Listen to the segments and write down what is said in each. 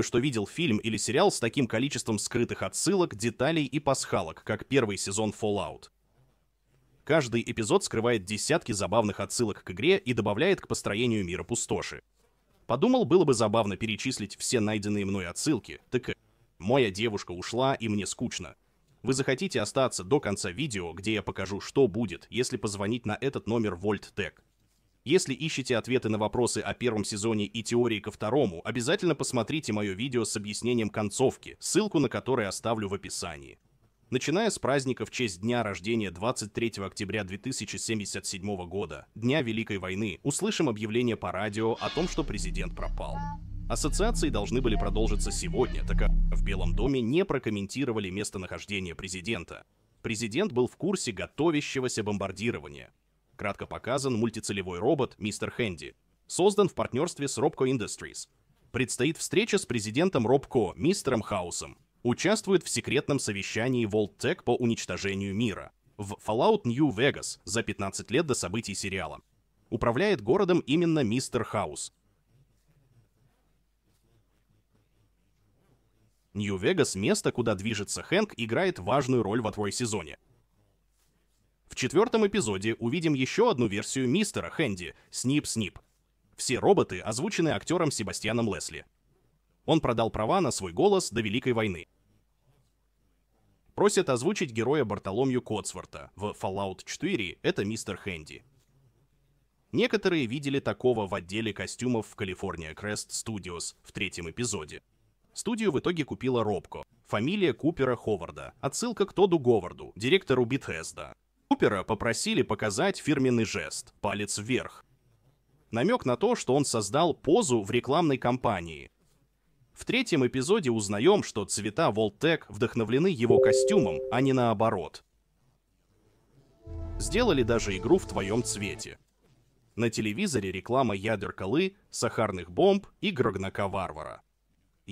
что видел фильм или сериал с таким количеством скрытых отсылок, деталей и пасхалок, как первый сезон Fallout. Каждый эпизод скрывает десятки забавных отсылок к игре и добавляет к построению мира пустоши. Подумал, было бы забавно перечислить все найденные мной отсылки, так «Моя девушка ушла, и мне скучно». Вы захотите остаться до конца видео, где я покажу, что будет, если позвонить на этот номер Вольт Тек. Если ищете ответы на вопросы о первом сезоне и теории ко второму, обязательно посмотрите мое видео с объяснением концовки, ссылку на которое оставлю в описании. Начиная с праздника в честь дня рождения 23 октября 2077 года, Дня Великой войны, услышим объявление по радио о том, что президент пропал. Ассоциации должны были продолжиться сегодня, так как в Белом доме не прокомментировали местонахождение президента. Президент был в курсе готовящегося бомбардирования. Кратко показан мультицелевой робот «Мистер Хэнди», создан в партнерстве с Robco Industries. Предстоит встреча с президентом Robco, мистером Хаусом. Участвует в секретном совещании Волттек по уничтожению мира в Fallout New Vegas за 15 лет до событий сериала. Управляет городом именно мистер Хаус. Нью-Вегас — место, куда движется Хэнк, играет важную роль в второй сезоне — в четвертом эпизоде увидим еще одну версию мистера Хэнди, Снип-Снип. Все роботы озвучены актером Себастьяном Лесли. Он продал права на свой голос до Великой войны. Просят озвучить героя Бартоломью Котсворта в Fallout 4 — это мистер Хэнди. Некоторые видели такого в отделе костюмов в California Crest Studios в третьем эпизоде. Студию в итоге купила Робко. Фамилия Купера Ховарда. Отсылка к Тоду Говарду, директору Битхезда. Купера попросили показать фирменный жест «палец вверх». Намек на то, что он создал позу в рекламной кампании. В третьем эпизоде узнаем, что цвета Волтек вдохновлены его костюмом, а не наоборот. Сделали даже игру в твоем цвете. На телевизоре реклама ядер колы, сахарных бомб и Грогнака Варвара.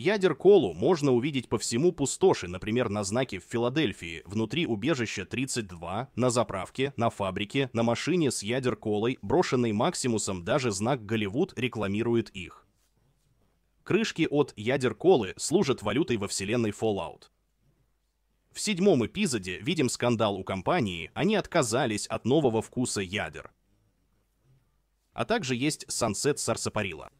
Ядер колу можно увидеть по всему пустоши, например, на знаке в Филадельфии, внутри убежища 32, на заправке, на фабрике, на машине с ядер колой, брошенной Максимусом, даже знак Голливуд рекламирует их. Крышки от ядер колы служат валютой во вселенной Fallout. В седьмом эпизоде видим скандал у компании, они отказались от нового вкуса ядер. А также есть сансет Сарсапарила.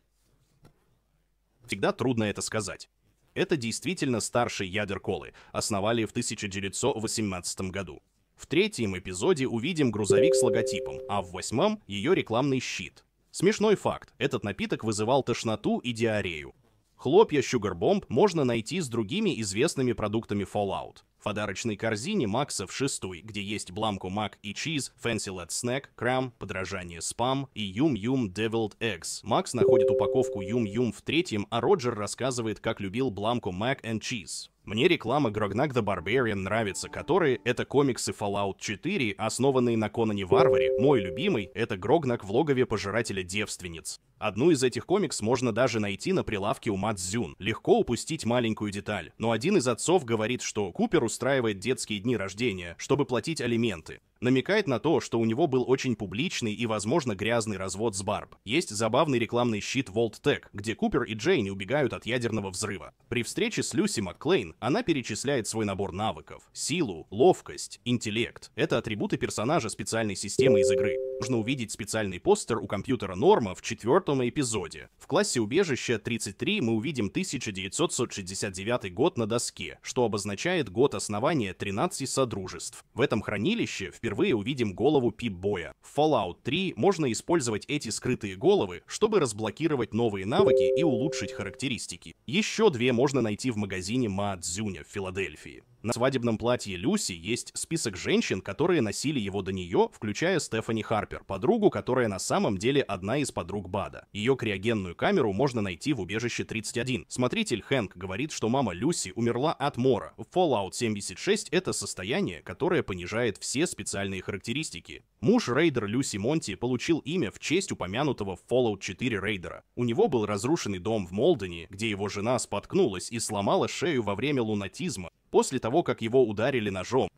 Всегда трудно это сказать. Это действительно старший ядер колы, основали в 1918 году. В третьем эпизоде увидим грузовик с логотипом, а в восьмом ее рекламный щит. Смешной факт, этот напиток вызывал тошноту и диарею. Хлопья Sugar Bomb можно найти с другими известными продуктами Fallout. В подарочной корзине Макса в шестой, где есть бламку Мак и Чиз, Fancy Let Snack, Крам, подражание Спам и Юм Юм Deviled Eggs. Макс находит упаковку Юм Юм в третьем, а Роджер рассказывает, как любил бламку Мак и Чиз. Мне реклама Грогнак the Barbarian нравится, которые — это комиксы Fallout 4, основанные на Конане Варваре. Мой любимый — это Грогнак в логове Пожирателя Девственниц. Одну из этих комикс можно даже найти на прилавке у Мадзюн. Легко упустить маленькую деталь. Но один из отцов говорит, что Куперу устраивает детские дни рождения, чтобы платить алименты намекает на то, что у него был очень публичный и, возможно, грязный развод с Барб. Есть забавный рекламный щит Voltec, где Купер и Джейни убегают от ядерного взрыва. При встрече с Люси Макклейн она перечисляет свой набор навыков — силу, ловкость, интеллект. Это атрибуты персонажа специальной системы из игры. Нужно увидеть специальный постер у компьютера Норма в четвертом эпизоде. В классе убежища 33 мы увидим 1969 год на доске, что обозначает год основания 13 содружеств. В этом хранилище в впервые увидим голову Пип-Боя. В Fallout 3 можно использовать эти скрытые головы, чтобы разблокировать новые навыки и улучшить характеристики. Еще две можно найти в магазине Маадзюня в Филадельфии. На свадебном платье Люси есть список женщин, которые носили его до нее, включая Стефани Харпер, подругу, которая на самом деле одна из подруг Бада. Ее криогенную камеру можно найти в убежище 31. Смотритель Хэнк говорит, что мама Люси умерла от мора. Fallout 76 — это состояние, которое понижает все специальные характеристики. Муж рейдер Люси Монти получил имя в честь упомянутого в Fallout 4 рейдера. У него был разрушенный дом в Молдене, где его жена споткнулась и сломала шею во время лунатизма, после того, как его ударили ножом.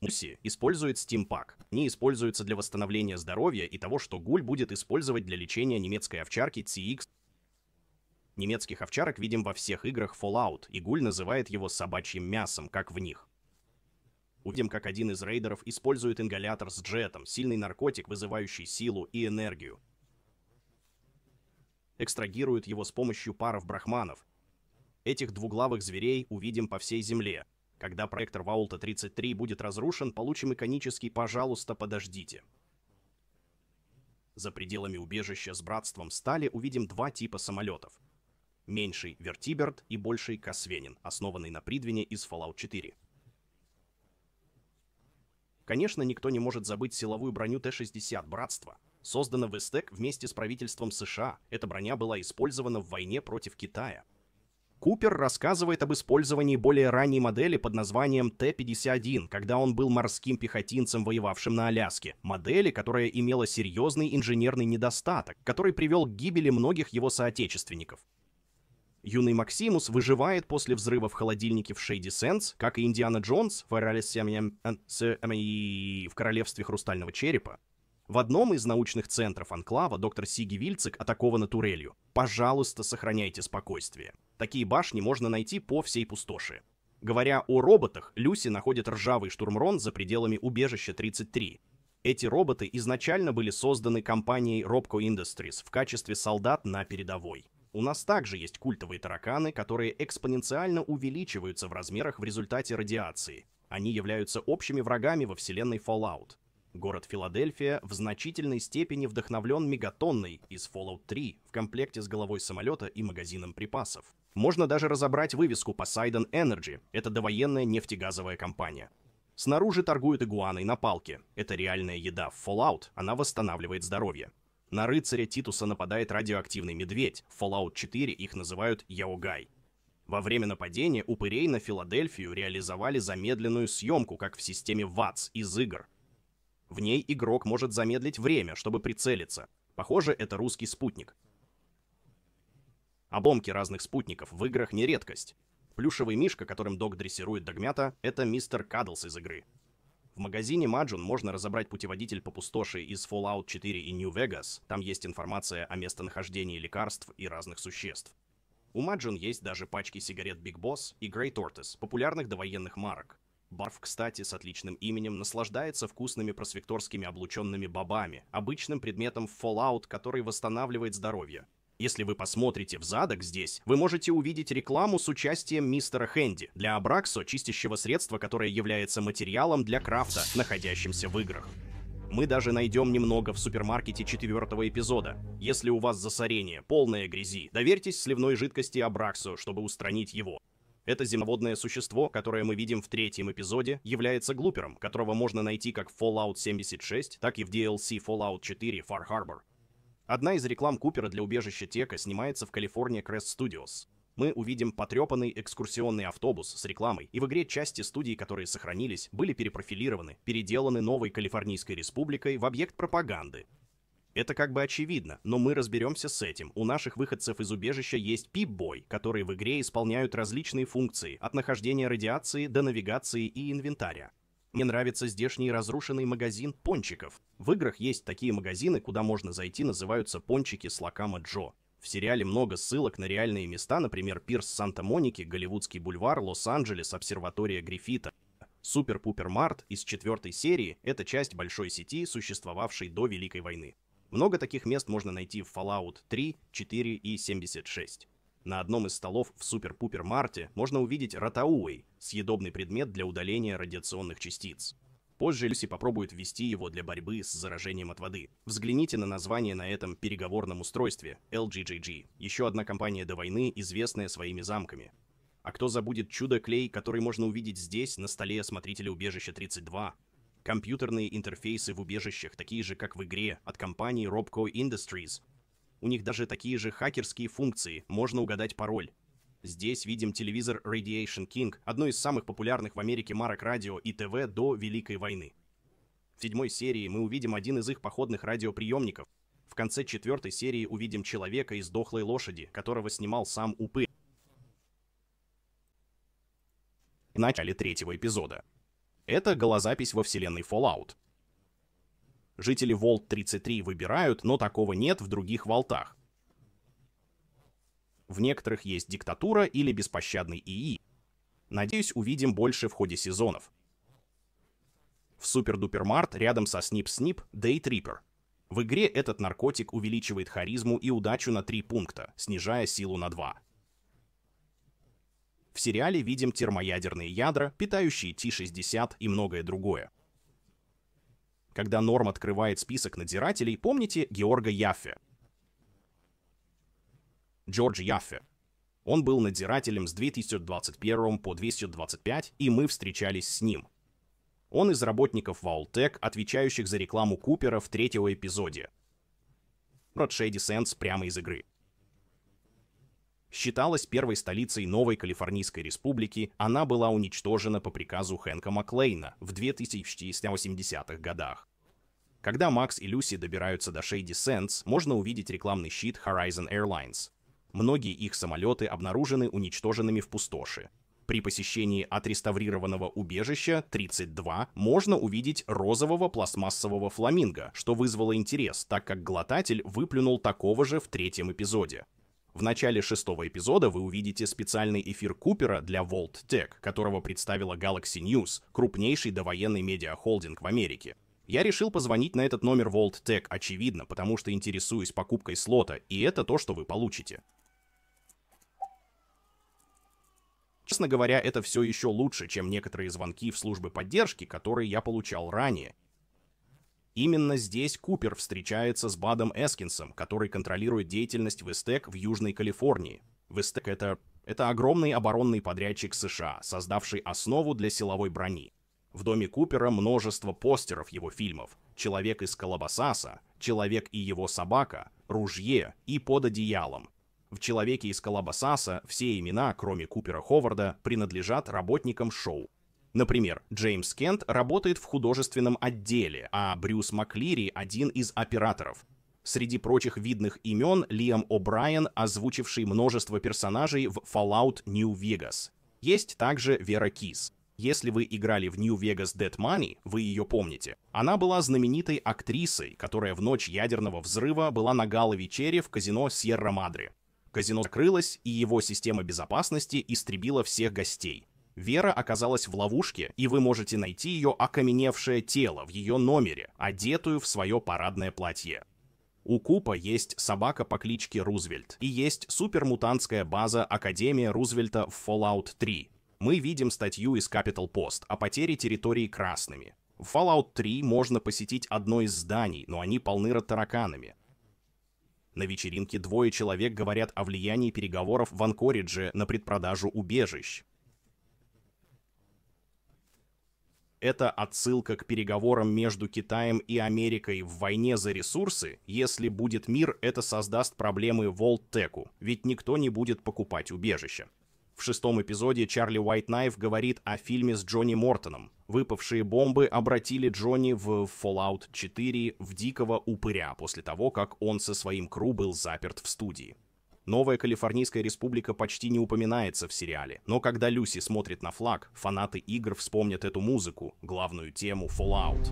Муси использует стимпак. Не используется для восстановления здоровья и того, что Гуль будет использовать для лечения немецкой овчарки CX. Немецких овчарок видим во всех играх Fallout, и Гуль называет его собачьим мясом, как в них. Увидим, как один из рейдеров использует ингалятор с джетом, сильный наркотик, вызывающий силу и энергию. Экстрагирует его с помощью паров брахманов, Этих двуглавых зверей увидим по всей Земле. Когда проектор Ваулта-33 будет разрушен, получим иконический «пожалуйста, подождите». За пределами убежища с братством стали увидим два типа самолетов. Меньший — Вертиберт и больший — Косвенин, основанный на Придвине из Fallout 4. Конечно, никто не может забыть силовую броню Т-60 «Братства». Создана в СТЭК вместе с правительством США, эта броня была использована в войне против Китая — Купер рассказывает об использовании более ранней модели под названием Т-51, когда он был морским пехотинцем, воевавшим на Аляске. Модели, которая имела серьезный инженерный недостаток, который привел к гибели многих его соотечественников. Юный Максимус выживает после взрыва в холодильнике в Shady Sands, как и Индиана Джонс в, в Королевстве Хрустального Черепа, в одном из научных центров анклава доктор Сиги Вильцик атакована турелью. Пожалуйста, сохраняйте спокойствие. Такие башни можно найти по всей пустоши. Говоря о роботах, Люси находит ржавый штурмрон за пределами убежища 33. Эти роботы изначально были созданы компанией Robco Industries в качестве солдат на передовой. У нас также есть культовые тараканы, которые экспоненциально увеличиваются в размерах в результате радиации. Они являются общими врагами во вселенной Fallout. Город Филадельфия в значительной степени вдохновлен мегатонной из Fallout 3 в комплекте с головой самолета и магазином припасов. Можно даже разобрать вывеску Poseidon Energy — это довоенная нефтегазовая компания. Снаружи торгуют игуаной на палке. Это реальная еда в Fallout, она восстанавливает здоровье. На рыцаря Титуса нападает радиоактивный медведь, в Fallout 4 их называют Яогай. Во время нападения упырей на Филадельфию реализовали замедленную съемку, как в системе ВАЦ из игр — в ней игрок может замедлить время, чтобы прицелиться. Похоже, это русский спутник. Обломки разных спутников в играх не редкость. Плюшевый мишка, которым Док дрессирует Догмята, это мистер Кадлс из игры. В магазине Маджун можно разобрать путеводитель по пустоши из Fallout 4 и New Vegas. Там есть информация о местонахождении лекарств и разных существ. У Маджун есть даже пачки сигарет Big Boss и Grey Tortoise, популярных довоенных марок. Барф, кстати, с отличным именем, наслаждается вкусными просвекторскими облученными бобами, обычным предметом Fallout, который восстанавливает здоровье. Если вы посмотрите в задок здесь, вы можете увидеть рекламу с участием мистера Хэнди для Абраксо, чистящего средства, которое является материалом для крафта, находящимся в играх. Мы даже найдем немного в супермаркете четвертого эпизода. Если у вас засорение, полное грязи, доверьтесь сливной жидкости Абраксу, чтобы устранить его. Это земноводное существо, которое мы видим в третьем эпизоде, является глупером, которого можно найти как в Fallout 76, так и в DLC Fallout 4 Far Harbor. Одна из реклам Купера для убежища Тека снимается в Калифорнии, Crest Studios. Мы увидим потрепанный экскурсионный автобус с рекламой, и в игре части студии, которые сохранились, были перепрофилированы, переделаны новой Калифорнийской республикой в объект пропаганды. Это как бы очевидно, но мы разберемся с этим. У наших выходцев из убежища есть пип-бой, которые в игре исполняют различные функции, от нахождения радиации до навигации и инвентаря. Мне нравится здешний разрушенный магазин пончиков. В играх есть такие магазины, куда можно зайти, называются пончики с лакама Джо. В сериале много ссылок на реальные места, например, пирс Санта-Моники, Голливудский бульвар, Лос-Анджелес, обсерватория Гриффита. Супер-пупер-март из четвертой серии – это часть большой сети, существовавшей до Великой войны. Много таких мест можно найти в Fallout 3, 4 и 76. На одном из столов в Супер-Пупер-Марте можно увидеть ротауэй, съедобный предмет для удаления радиационных частиц. Позже Люси попробует ввести его для борьбы с заражением от воды. Взгляните на название на этом переговорном устройстве — LGGG, еще одна компания до войны, известная своими замками. А кто забудет чудо-клей, который можно увидеть здесь, на столе Смотрителя убежища 32? Компьютерные интерфейсы в убежищах, такие же, как в игре, от компании Robco Industries. У них даже такие же хакерские функции, можно угадать пароль. Здесь видим телевизор Radiation King, одно из самых популярных в Америке марок радио и ТВ до Великой войны. В седьмой серии мы увидим один из их походных радиоприемников. В конце четвертой серии увидим человека из дохлой лошади, которого снимал сам Упы. В начале третьего эпизода. Это голозапись во вселенной Fallout. Жители Волт 33 выбирают, но такого нет в других Волтах. В некоторых есть диктатура или беспощадный ИИ. Надеюсь, увидим больше в ходе сезонов. В Супер-Дупер-Март рядом со Снип-Снип Трипер. В игре этот наркотик увеличивает харизму и удачу на 3 пункта, снижая силу на 2. В сериале видим термоядерные ядра, питающие т 60 и многое другое. Когда Норм открывает список надзирателей, помните Георга Яффе. Джордж Яффе. Он был надзирателем с 2021 по 225, и мы встречались с ним. Он из работников Ваултек, отвечающих за рекламу Купера в третьего эпизоде. Ротшейди Сенс прямо из игры считалась первой столицей новой Калифорнийской республики, она была уничтожена по приказу Хэнка Маклейна в 2080-х годах. Когда Макс и Люси добираются до Shady Sands, можно увидеть рекламный щит Horizon Airlines. Многие их самолеты обнаружены уничтоженными в пустоши. При посещении отреставрированного убежища 32 можно увидеть розового пластмассового фламинго, что вызвало интерес, так как глотатель выплюнул такого же в третьем эпизоде. В начале шестого эпизода вы увидите специальный эфир Купера для Volt Tech, которого представила Galaxy News, крупнейший довоенный медиахолдинг в Америке. Я решил позвонить на этот номер Volt Tech, очевидно, потому что интересуюсь покупкой слота, и это то, что вы получите. Честно говоря, это все еще лучше, чем некоторые звонки в службы поддержки, которые я получал ранее, Именно здесь Купер встречается с Бадом Эскинсом, который контролирует деятельность Вестек в Южной Калифорнии. Вестек — это, это огромный оборонный подрядчик США, создавший основу для силовой брони. В доме Купера множество постеров его фильмов. «Человек из Колобасаса», «Человек и его собака», «Ружье» и «Под одеялом». В «Человеке из Колобасаса» все имена, кроме Купера Ховарда, принадлежат работникам шоу. Например, Джеймс Кент работает в художественном отделе, а Брюс Маклири — один из операторов. Среди прочих видных имен Лиам О'Брайен, озвучивший множество персонажей в Fallout New Vegas. Есть также Вера Кис. Если вы играли в New Vegas Dead Money, вы ее помните. Она была знаменитой актрисой, которая в ночь ядерного взрыва была на гала-вечере в казино Сьерра Мадре. Казино закрылось, и его система безопасности истребила всех гостей. Вера оказалась в ловушке, и вы можете найти ее окаменевшее тело в ее номере, одетую в свое парадное платье. У Купа есть собака по кличке Рузвельт и есть супермутантская база Академия Рузвельта в Fallout 3. Мы видим статью из Capital Post о потере территории красными. В Fallout 3 можно посетить одно из зданий, но они полны тараканами. На вечеринке двое человек говорят о влиянии переговоров в Анкоридже на предпродажу убежищ. это отсылка к переговорам между Китаем и Америкой в войне за ресурсы. Если будет мир, это создаст проблемы Волттеку, ведь никто не будет покупать убежище. В шестом эпизоде Чарли уайт говорит о фильме с Джонни Мортоном. Выпавшие бомбы обратили Джонни в Fallout 4 в дикого упыря после того, как он со своим кру был заперт в студии. Новая Калифорнийская республика почти не упоминается в сериале, но когда Люси смотрит на флаг, фанаты игр вспомнят эту музыку, главную тему Fallout.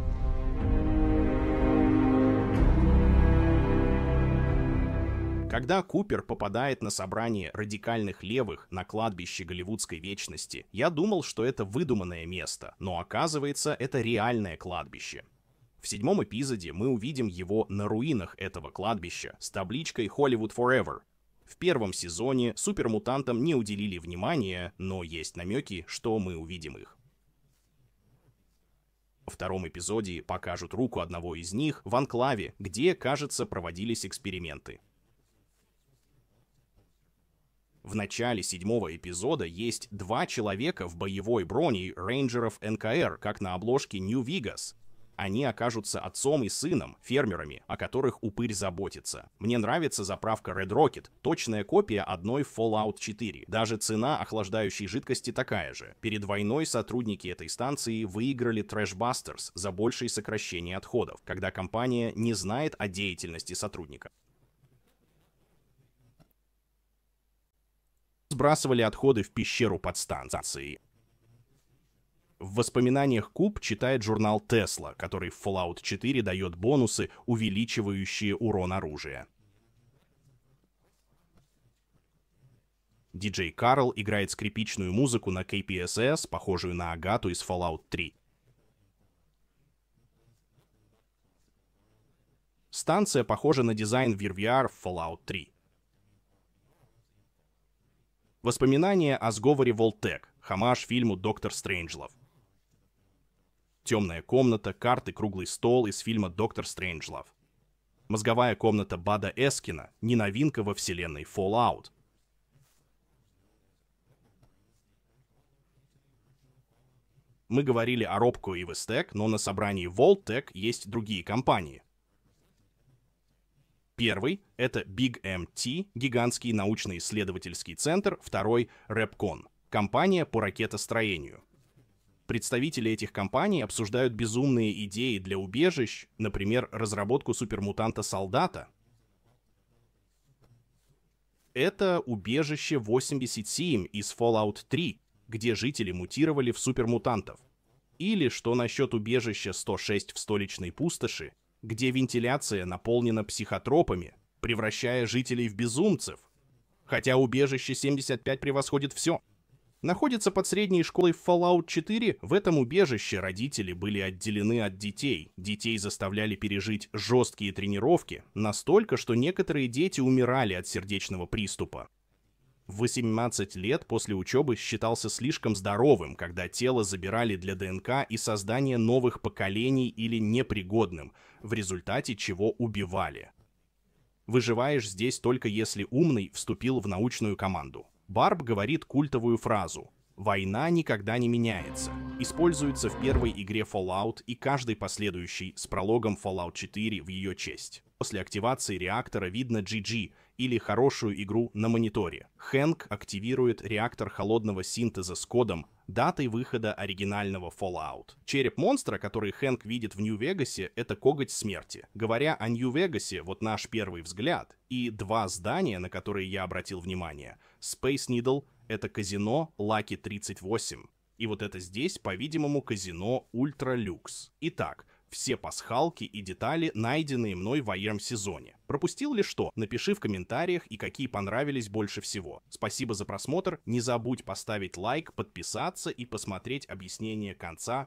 Когда Купер попадает на собрание радикальных левых на кладбище Голливудской вечности, я думал, что это выдуманное место, но оказывается, это реальное кладбище. В седьмом эпизоде мы увидим его на руинах этого кладбища с табличкой «Hollywood Forever», в первом сезоне супермутантам не уделили внимания, но есть намеки, что мы увидим их. В втором эпизоде покажут руку одного из них в анклаве, где, кажется, проводились эксперименты. В начале седьмого эпизода есть два человека в боевой броне рейнджеров НКР, как на обложке New Vegas, они окажутся отцом и сыном, фермерами, о которых упырь заботится. Мне нравится заправка Red Rocket, точная копия одной Fallout 4. Даже цена охлаждающей жидкости такая же. Перед войной сотрудники этой станции выиграли Trash Busters за большее сокращение отходов, когда компания не знает о деятельности сотрудника. Сбрасывали отходы в пещеру под станцией. В воспоминаниях Куб читает журнал Тесла, который в Fallout 4 дает бонусы, увеличивающие урон оружия. Диджей Карл играет скрипичную музыку на KPSS, похожую на Агату из Fallout 3. Станция похожа на дизайн VirVR в Fallout 3. Воспоминания о сговоре Волтек, хамаш фильму «Доктор Стрэнджлов» темная комната, карты, круглый стол из фильма «Доктор Стрэнджлав». Мозговая комната Бада Эскина – не новинка во вселенной Fallout. Мы говорили о Робко и Вестек, но на собрании Волтек есть другие компании. Первый — это Big MT, гигантский научно-исследовательский центр, второй — Repcon, компания по ракетостроению представители этих компаний обсуждают безумные идеи для убежищ, например, разработку супермутанта-солдата. Это убежище 87 из Fallout 3, где жители мутировали в супермутантов. Или что насчет убежища 106 в столичной пустоши, где вентиляция наполнена психотропами, превращая жителей в безумцев. Хотя убежище 75 превосходит все — находится под средней школой Fallout 4, в этом убежище родители были отделены от детей. Детей заставляли пережить жесткие тренировки, настолько, что некоторые дети умирали от сердечного приступа. В 18 лет после учебы считался слишком здоровым, когда тело забирали для ДНК и создания новых поколений или непригодным, в результате чего убивали. Выживаешь здесь только если умный вступил в научную команду. Барб говорит культовую фразу «Война никогда не меняется». Используется в первой игре Fallout и каждой последующей с прологом Fallout 4 в ее честь. После активации реактора видно GG, или хорошую игру на мониторе. Хэнк активирует реактор холодного синтеза с кодом датой выхода оригинального Fallout. Череп монстра, который Хэнк видит в Нью-Вегасе, это коготь смерти. Говоря о Нью-Вегасе, вот наш первый взгляд, и два здания, на которые я обратил внимание. Space Needle — это казино Lucky 38. И вот это здесь, по-видимому, казино Ультра Люкс. Итак, все пасхалки и детали, найденные мной в АЕМ-сезоне. Пропустил ли что? Напиши в комментариях и какие понравились больше всего. Спасибо за просмотр, не забудь поставить лайк, подписаться и посмотреть объяснение конца